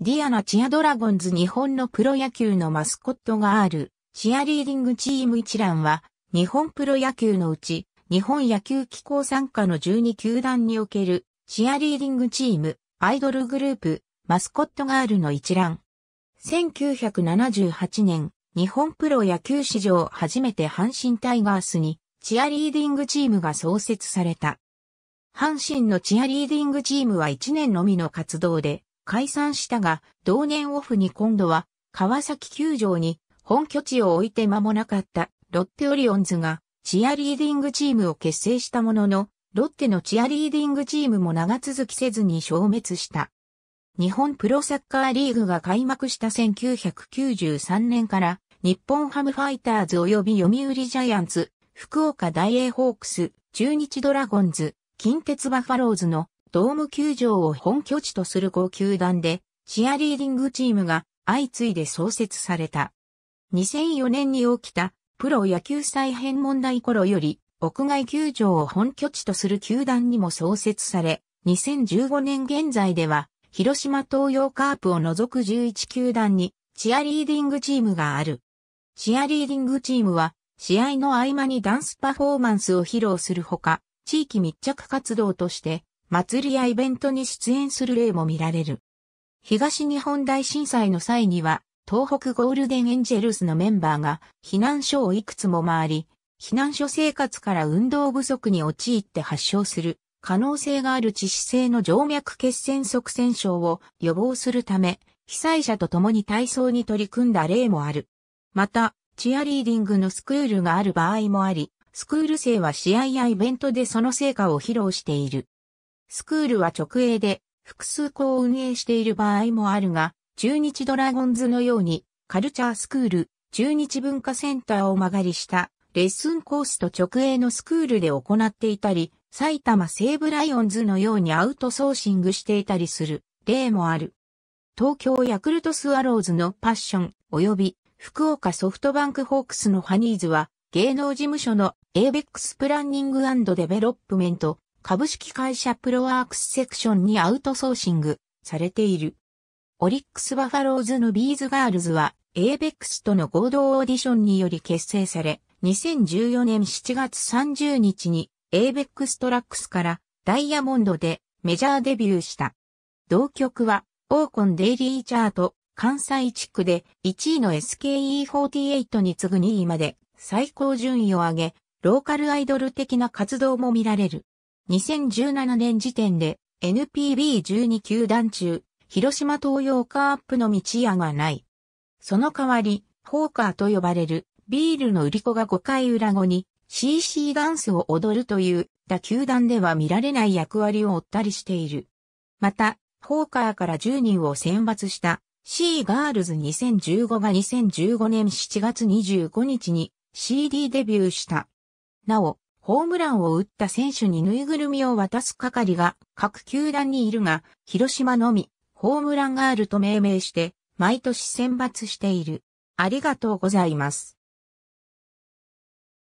ディアナチアドラゴンズ日本のプロ野球のマスコットがある、チアリーディングチーム一覧は、日本プロ野球のうち、日本野球機構参加の12球団における、チアリーディングチーム、アイドルグループ、マスコットガールの一覧。1978年、日本プロ野球史上初めて阪神タイガースに、チアリーディングチームが創設された。阪神のチアリーディングチームは1年のみの活動で、解散したが、同年オフに今度は川崎球場に本拠地を置いて間もなかったロッテオリオンズがチアリーディングチームを結成したものの、ロッテのチアリーディングチームも長続きせずに消滅した。日本プロサッカーリーグが開幕した1993年から日本ハムファイターズ及び読売ジャイアンツ、福岡大英ホークス、中日ドラゴンズ、近鉄バファローズのドーム球場を本拠地とする5球団で、チアリーディングチームが相次いで創設された。2004年に起きたプロ野球再編問題頃より、屋外球場を本拠地とする球団にも創設され、2015年現在では、広島東洋カープを除く11球団に、チアリーディングチームがある。チアリーディングチームは、試合の合間にダンスパフォーマンスを披露するほか、地域密着活動として、祭りやイベントに出演する例も見られる。東日本大震災の際には、東北ゴールデンエンジェルスのメンバーが避難所をいくつも回り、避難所生活から運動不足に陥って発症する可能性がある致死性の静脈血栓塞栓症を予防するため、被災者と共に体操に取り組んだ例もある。また、チアリーディングのスクールがある場合もあり、スクール生は試合やイベントでその成果を披露している。スクールは直営で複数校を運営している場合もあるが、中日ドラゴンズのようにカルチャースクール、中日文化センターを曲がりしたレッスンコースと直営のスクールで行っていたり、埼玉西武ライオンズのようにアウトソーシングしていたりする例もある。東京ヤクルトスワローズのパッション及び福岡ソフトバンクホークスのハニーズは芸能事務所の ABEX プランニングデベロップメント株式会社プロワークスセクションにアウトソーシングされている。オリックスバファローズのビーズガールズは、エーベックスとの合同オーディションにより結成され、2014年7月30日にエーベックストラックスからダイヤモンドでメジャーデビューした。同曲は、オーコンデイリーチャート、関西地区で1位の SKE48 に次ぐ2位まで最高順位を上げ、ローカルアイドル的な活動も見られる。2017年時点で NPB12 球団中、広島東洋カープの道屋がない。その代わり、ホーカーと呼ばれるビールの売り子が5回裏後に CC ダンスを踊るという他球団では見られない役割を負ったりしている。また、ホーカーから10人を選抜した C ガールズ2015が2015年7月25日に CD デビューした。なお、ホームランを打った選手にぬいぐるみを渡す係が各球団にいるが、広島のみ、ホームランガールと命名して、毎年選抜している。ありがとうございます。